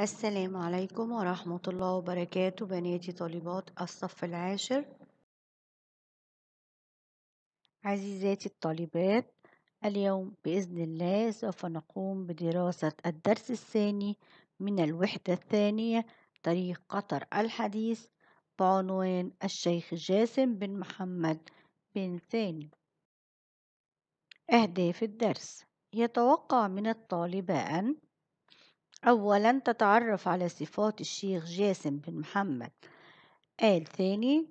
السلام عليكم ورحمة الله وبركاته بناتي طالبات الصف العاشر عزيزاتي الطالبات اليوم بإذن الله سوف نقوم بدراسة الدرس الثاني من الوحدة الثانية تاريخ قطر الحديث بعنوان الشيخ جاسم بن محمد بن ثاني أهداف الدرس يتوقع من الطالب أن أولًا تتعرف على صفات الشيخ جاسم بن محمد آل ثاني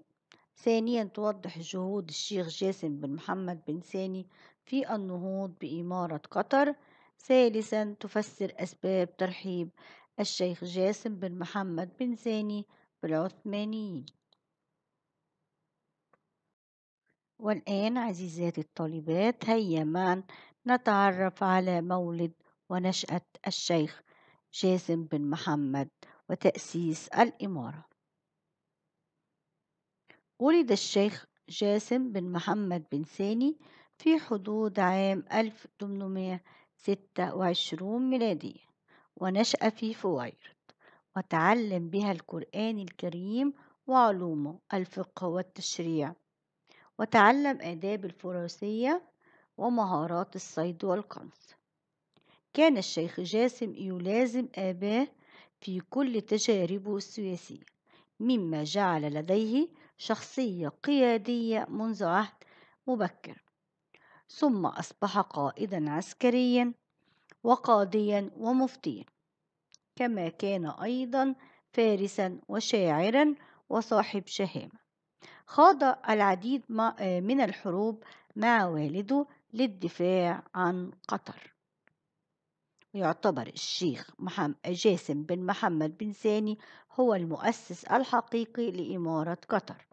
ثانيا توضح جهود الشيخ جاسم بن محمد بن ثاني في النهوض بإمارة قطر ثالثا تفسر أسباب ترحيب الشيخ جاسم بن محمد بن ثاني بالعثمانيين والآن عزيزاتي الطالبات هيا معا نتعرف على مولد ونشأة الشيخ جاسم بن محمد وتأسيس الإمارة ولد الشيخ جاسم بن محمد بن ثاني في حدود عام 1826 ميلادية ونشأ في فويرد وتعلم بها القرآن الكريم وعلومه الفقه والتشريع وتعلم آداب الفروسية ومهارات الصيد والقنص كان الشيخ جاسم يلازم آباه في كل تجاربه السياسية مما جعل لديه شخصية قيادية منذ عهد مبكر ثم أصبح قائدا عسكريا وقاضيا ومفتيا كما كان أيضا فارسا وشاعرا وصاحب شهامة خاض العديد من الحروب مع والده للدفاع عن قطر يعتبر الشيخ محمد جاسم بن محمد بن ثاني هو المؤسس الحقيقي لإمارة قطر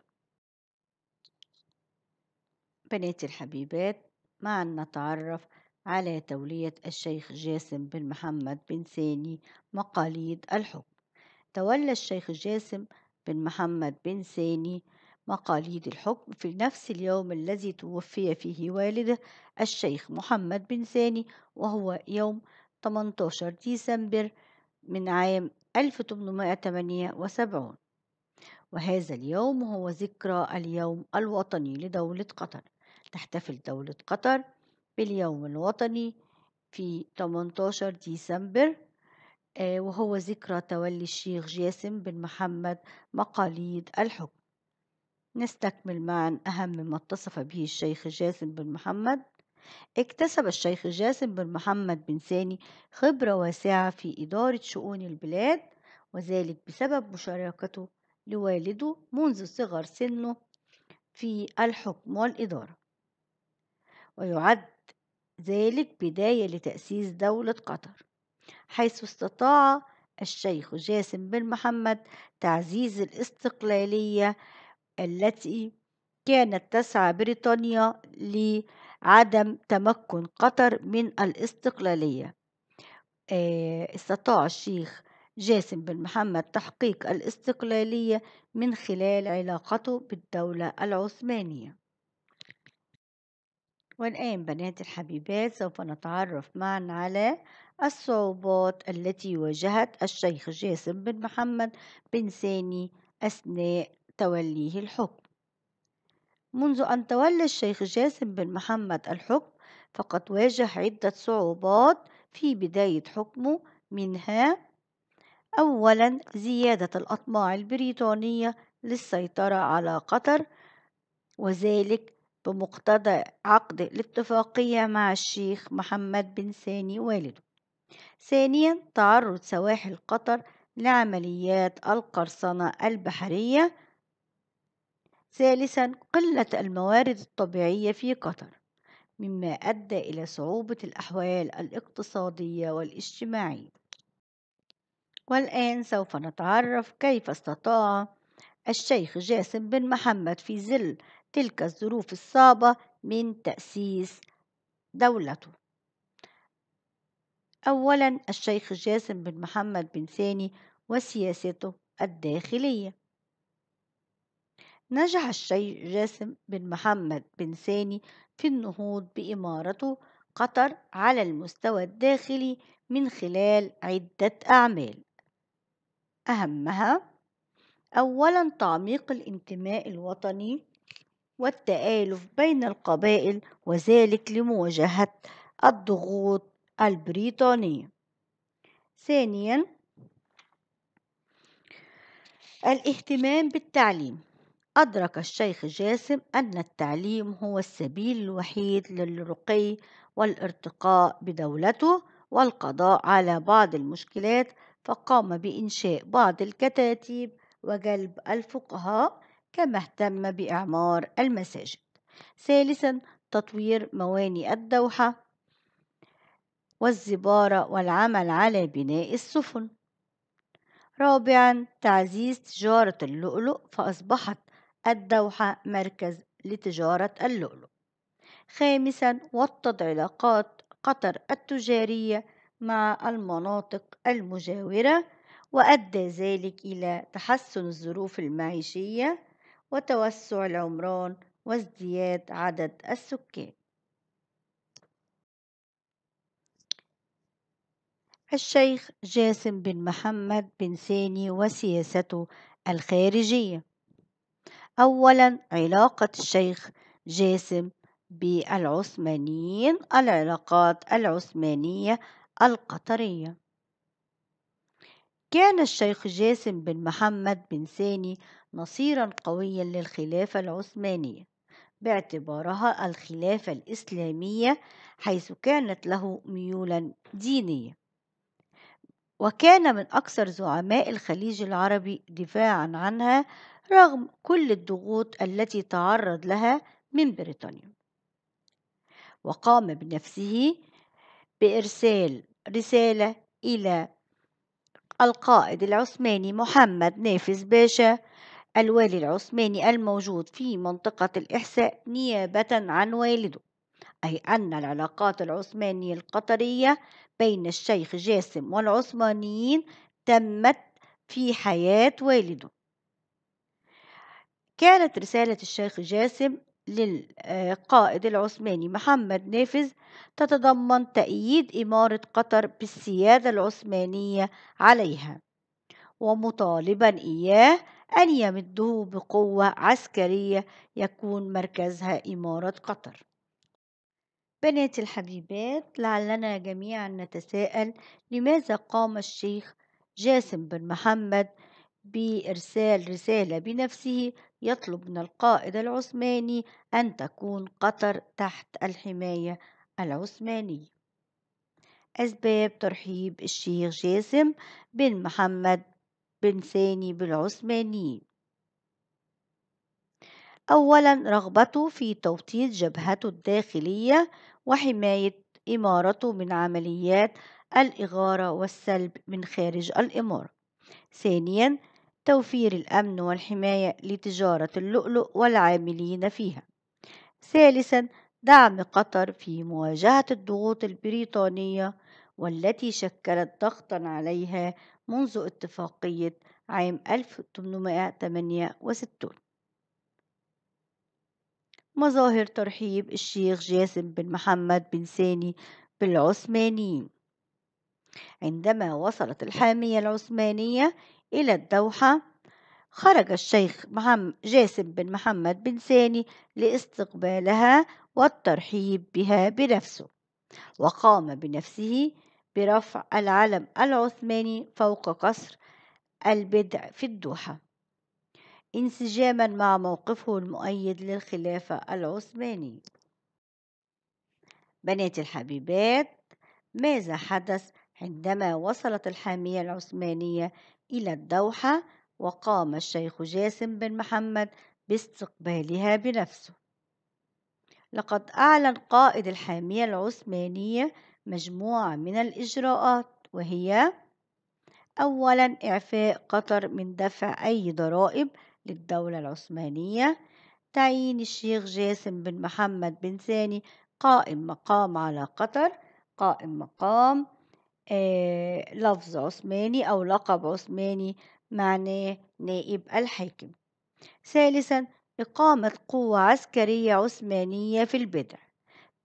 بناتي الحبيبات أن نتعرف على تولية الشيخ جاسم بن محمد بن ثاني مقاليد الحكم تولى الشيخ جاسم بن محمد بن ثاني مقاليد الحكم في نفس اليوم الذي توفي فيه والده الشيخ محمد بن ثاني وهو يوم 18 ديسمبر من عام 1878 وهذا اليوم هو ذكرى اليوم الوطني لدولة قطر تحتفل دولة قطر باليوم الوطني في 18 ديسمبر آه، وهو ذكرى تولي الشيخ جاسم بن محمد مقاليد الحكم نستكمل معا أهم ما اتصف به الشيخ جاسم بن محمد اكتسب الشيخ جاسم بن محمد بن ثاني خبرة واسعة في إدارة شؤون البلاد وذلك بسبب مشاركته لوالده منذ صغر سنه في الحكم والإدارة ويعد ذلك بداية لتأسيس دولة قطر حيث استطاع الشيخ جاسم بن محمد تعزيز الاستقلالية التي كانت تسعى بريطانيا ل عدم تمكن قطر من الاستقلالية آه، استطاع الشيخ جاسم بن محمد تحقيق الاستقلالية من خلال علاقته بالدولة العثمانية والآن بنات الحبيبات سوف نتعرف معا على الصعوبات التي واجهت الشيخ جاسم بن محمد بن ساني أثناء توليه الحكم منذ أن تولى الشيخ جاسم بن محمد الحكم فقد واجه عدة صعوبات في بداية حكمه منها أولا زيادة الأطماع البريطانية للسيطرة على قطر وذلك بمقتضى عقد الاتفاقية مع الشيخ محمد بن ثاني والده ثانيا تعرض سواحل قطر لعمليات القرصنة البحرية ثالثا قلة الموارد الطبيعية في قطر مما أدى إلى صعوبة الأحوال الاقتصادية والاجتماعية والآن سوف نتعرف كيف استطاع الشيخ جاسم بن محمد في ظل تلك الظروف الصعبة من تأسيس دولته أولا الشيخ جاسم بن محمد بن ثاني وسياسته الداخلية نجح الشيخ جاسم بن محمد بن ثاني في النهوض بإمارته قطر على المستوى الداخلي من خلال عدة أعمال أهمها أولا تعميق الانتماء الوطني والتآلف بين القبائل وذلك لمواجهة الضغوط البريطانية ثانيا الاهتمام بالتعليم أدرك الشيخ جاسم أن التعليم هو السبيل الوحيد للرقي والارتقاء بدولته والقضاء على بعض المشكلات فقام بإنشاء بعض الكتاتيب وجلب الفقهاء كما اهتم بإعمار المساجد. ثالثا تطوير موانئ الدوحة والزبارة والعمل على بناء السفن. رابعا تعزيز تجارة اللؤلؤ فأصبحت الدوحة مركز لتجارة اللؤلؤ خامسا وطد علاقات قطر التجارية مع المناطق المجاورة وأدى ذلك إلى تحسن الظروف المعيشية وتوسع العمران وازدياد عدد السكان الشيخ جاسم بن محمد بن ساني وسياسته الخارجية أولا علاقة الشيخ جاسم بالعثمانيين العلاقات العثمانية القطرية كان الشيخ جاسم بن محمد بن ثاني نصيرا قويا للخلافة العثمانية باعتبارها الخلافة الإسلامية حيث كانت له ميولا دينية وكان من أكثر زعماء الخليج العربي دفاعًا عنها رغم كل الضغوط التي تعرض لها من بريطانيا وقام بنفسه بإرسال رسالة إلى القائد العثماني محمد نافذ باشا الوالي العثماني الموجود في منطقة الإحساء نيابة عن والده أي أن العلاقات العثمانية القطرية بين الشيخ جاسم والعثمانيين تمت في حياة والده كانت رسالة الشيخ جاسم للقائد العثماني محمد نافذ تتضمن تأييد إمارة قطر بالسيادة العثمانية عليها ومطالبا إياه أن يمده بقوة عسكرية يكون مركزها إمارة قطر بناتي الحبيبات لعلنا جميعا نتساءل لماذا قام الشيخ جاسم بن محمد بإرسال رسالة بنفسه يطلب من القائد العثماني أن تكون قطر تحت الحماية العثمانية أسباب ترحيب الشيخ جاسم بن محمد بن ثاني بالعثمانيين أولا رغبته في توطيد جبهته الداخلية وحماية إمارته من عمليات الإغارة والسلب من خارج الإمارة ثانيا توفير الأمن والحماية لتجارة اللؤلؤ والعاملين فيها ثالثا دعم قطر في مواجهة الضغوط البريطانية والتي شكلت ضغطا عليها منذ اتفاقية عام 1868 مظاهر ترحيب الشيخ جاسم بن محمد بن ساني بالعثمانيين عندما وصلت الحامية العثمانية إلى الدوحة خرج الشيخ جاسم بن محمد بن ساني لاستقبالها والترحيب بها بنفسه وقام بنفسه برفع العلم العثماني فوق قصر البدع في الدوحة انسجاما مع موقفه المؤيد للخلافة العثمانية بناتي الحبيبات ماذا حدث عندما وصلت الحامية العثمانية إلى الدوحة وقام الشيخ جاسم بن محمد باستقبالها بنفسه لقد أعلن قائد الحامية العثمانية مجموعة من الإجراءات وهي أولًا إعفاء قطر من دفع أي ضرائب للدولة العثمانية تعيين الشيخ جاسم بن محمد بن ثاني قائم مقام على قطر قائم مقام آه لفظ عثماني أو لقب عثماني معناه نائب الحاكم ثالثا إقامة قوة عسكرية عثمانية في البدع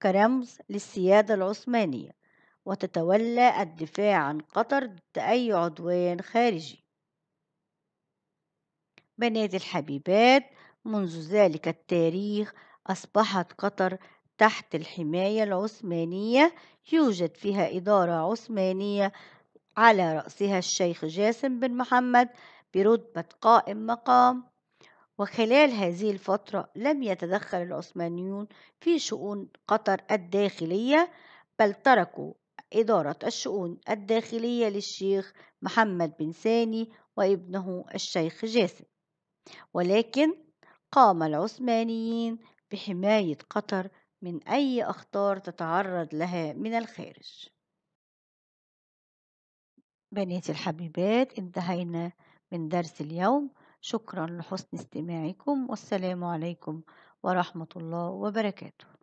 كرمز للسيادة العثمانية وتتولى الدفاع عن قطر ضد أي عدوان خارجي بناتي الحبيبات منذ ذلك التاريخ أصبحت قطر تحت الحماية العثمانية يوجد فيها إدارة عثمانية على رأسها الشيخ جاسم بن محمد برتبة قائم مقام وخلال هذه الفترة لم يتدخل العثمانيون في شؤون قطر الداخلية بل تركوا إدارة الشؤون الداخلية للشيخ محمد بن ساني وابنه الشيخ جاسم ولكن قام العثمانيين بحماية قطر من أي أخطار تتعرض لها من الخارج بناتي الحبيبات انتهينا من درس اليوم شكرا لحسن استماعكم والسلام عليكم ورحمة الله وبركاته